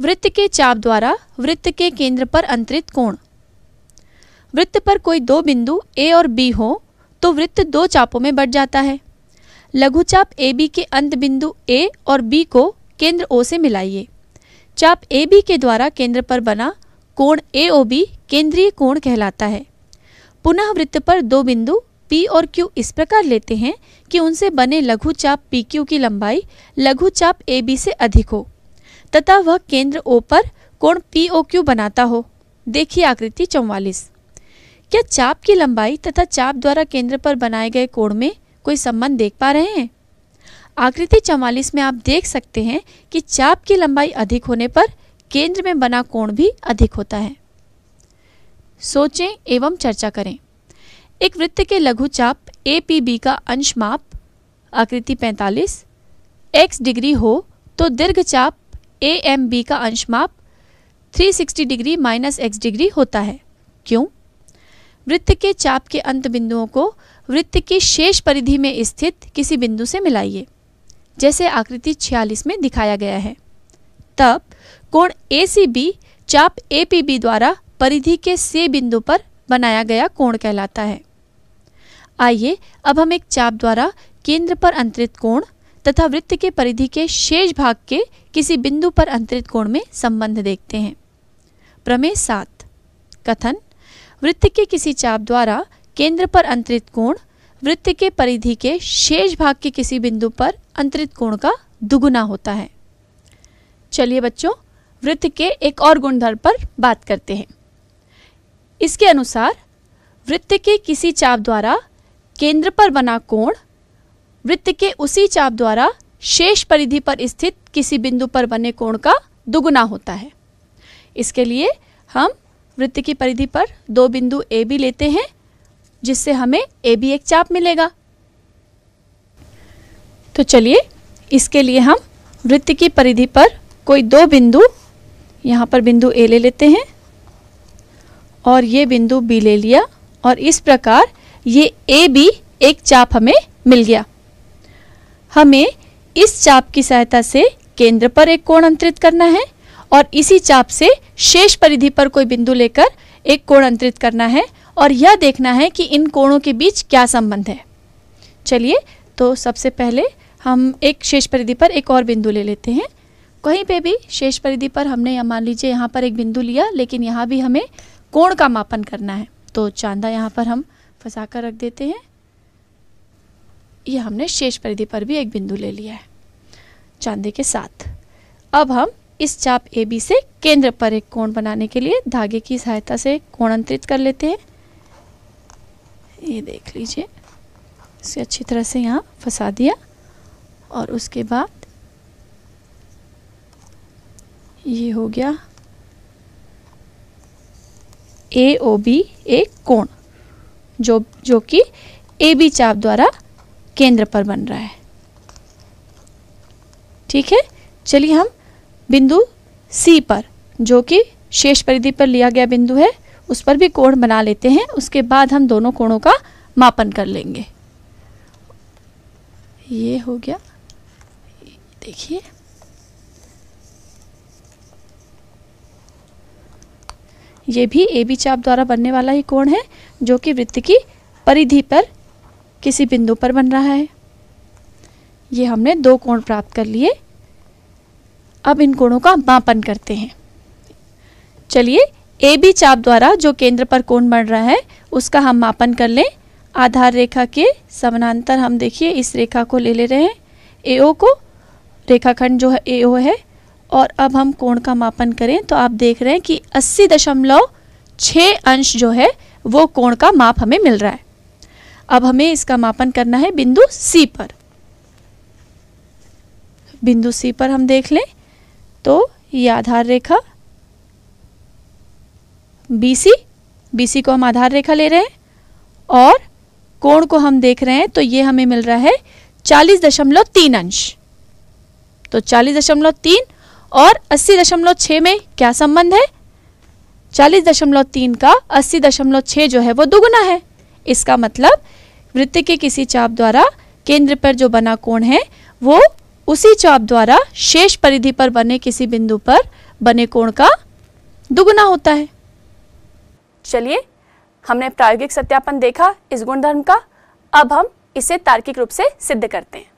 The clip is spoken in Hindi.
वृत्त के चाप द्वारा वृत्त के केंद्र पर अंतरित कोण वृत्त पर कोई दो बिंदु ए और बी हो तो वृत्त दो चापों में बढ़ जाता है लघुचाप ए बी के अंत बिंदु ए और बी को केंद्र ओ से मिलाइए चाप ए बी के द्वारा केंद्र पर बना कोण ए ओ बी केंद्रीय कोण कहलाता है पुनः वृत्त पर दो बिंदु पी और क्यू इस प्रकार लेते हैं कि उनसे बने लघु चाप पी क्यू की लंबाई लघु चाप ए बी से अधिक हो तथा वह केंद्र ओ पर कोण पी ओ क्यू बनाता हो देखिए आकृति चौवालीस क्या चाप की लंबाई तथा चाप द्वारा केंद्र पर बनाए गए कोण में कोई संबंध देख पा रहे हैं आकृति चौवालीस में आप देख सकते हैं कि चाप की लंबाई अधिक होने पर केंद्र में बना कोण भी अधिक होता है सोचें एवं चर्चा करें एक वृत्त के लघु चाप ए पी बी का अंश माप आकृति 45 एक्स डिग्री हो तो दीर्घ चाप ए एम बी का अंशमाप 360 डिग्री माइनस एक्स डिग्री होता है क्यों वृत्त के चाप के अंत बिंदुओं को वृत्त की शेष परिधि में स्थित किसी बिंदु से मिलाइए जैसे आकृति 46 में दिखाया गया है तब कोण ए सी बी चाप ए पी बी द्वारा परिधि के से बिंदु पर बनाया गया कोण कहलाता है आइए अब हम एक चाप द्वारा केंद्र पर अंतरित कोण तथा वृत्त के परिधि के शेष भाग के किसी बिंदु पर अंतरित कोण में संबंध देखते हैं प्रमेय सात कथन वृत्त के किसी चाप द्वारा केंद्र पर अंतरित कोण वृत्त के परिधि के शेष भाग के किसी बिंदु पर अंतरित कोण का दुगुना होता है चलिए बच्चों वृत्त के एक और गुणधर्म पर बात करते हैं इसके अनुसार वृत्त के किसी चाप द्वारा केंद्र पर बना कोण वृत्त के उसी चाप द्वारा शेष परिधि पर स्थित किसी बिंदु पर बने कोण का दुगुना होता है इसके लिए हम वृत्त की परिधि पर दो बिंदु ए बी लेते हैं जिससे हमें ए बी एक चाप मिलेगा तो चलिए इसके लिए हम वृत्त की परिधि पर कोई दो बिंदु यहाँ पर बिंदु ए ले लेते हैं और ये बिंदु बी ले लिया और इस प्रकार ये ए बी एक चाप हमें मिल गया हमें इस चाप की सहायता से केंद्र पर एक कोण अंतरित करना है और इसी चाप से शेष परिधि पर कोई बिंदु लेकर एक कोण अंतरित करना है और यह देखना है कि इन कोणों के बीच क्या संबंध है चलिए तो सबसे पहले हम एक शेष परिधि पर एक और बिंदु ले लेते हैं कहीं पे भी शेष परिधि पर हमने या मान लीजिए यहाँ पर एक बिंदु लिया लेकिन यहाँ भी हमें कोण का मापन करना है तो चांदा यहाँ पर हम फंसा कर रख देते हैं ये हमने शेष परिधि पर भी एक बिंदु ले लिया है चांदे के साथ अब हम इस चाप ए बी से केंद्र पर एक कोण बनाने के लिए धागे की सहायता से कोण अंतरित कर लेते हैं ये देख लीजिए इसे अच्छी तरह से यहाँ फंसा दिया और उसके बाद ये हो गया ए ओ बी एक कोण जो जो कि ए बी चाप द्वारा केंद्र पर बन रहा है ठीक है चलिए हम बिंदु सी पर जो कि शेष परिधि पर लिया गया बिंदु है उस पर भी कोण बना लेते हैं उसके बाद हम दोनों कोणों का मापन कर लेंगे ये हो गया देखिए ये भी ए बी चाप द्वारा बनने वाला ही कोण है जो कि वृत्त की परिधि पर किसी बिंदु पर बन रहा है ये हमने दो कोण प्राप्त कर लिए अब इन कोणों का मापन करते हैं चलिए ए बी चाप द्वारा जो केंद्र पर कोण बन रहा है उसका हम मापन कर लें आधार रेखा के समानांतर हम देखिए इस रेखा को ले ले रहे हैं ए ओ को रेखाखंड जो है ए ओ है और अब हम कोण का मापन करें तो आप देख रहे हैं कि अस्सी दशमलव छः अंश जो है वो कोण का माप हमें मिल रहा है अब हमें इसका मापन करना है बिंदु सी पर बिंदु सी पर हम देख लें तो ये आधार रेखा बी सी को हम आधार रेखा ले रहे हैं और कोण को हम देख रहे हैं तो ये हमें मिल रहा है चालीस दशमलव तीन अंश तो चालीस दशमलव तीन और अस्सी दशमलव छ में क्या संबंध है चालीस दशमलव तीन का अस्सी दशमलव छ जो है वो दुगुना है इसका मतलब वृत्त के किसी चाप द्वारा केंद्र पर जो बना कोण है वो उसी चाप द्वारा शेष परिधि पर बने किसी बिंदु पर बने कोण का दुगुना होता है चलिए हमने प्रायोगिक सत्यापन देखा इस गुणधर्म का अब हम इसे तार्किक रूप से सिद्ध करते हैं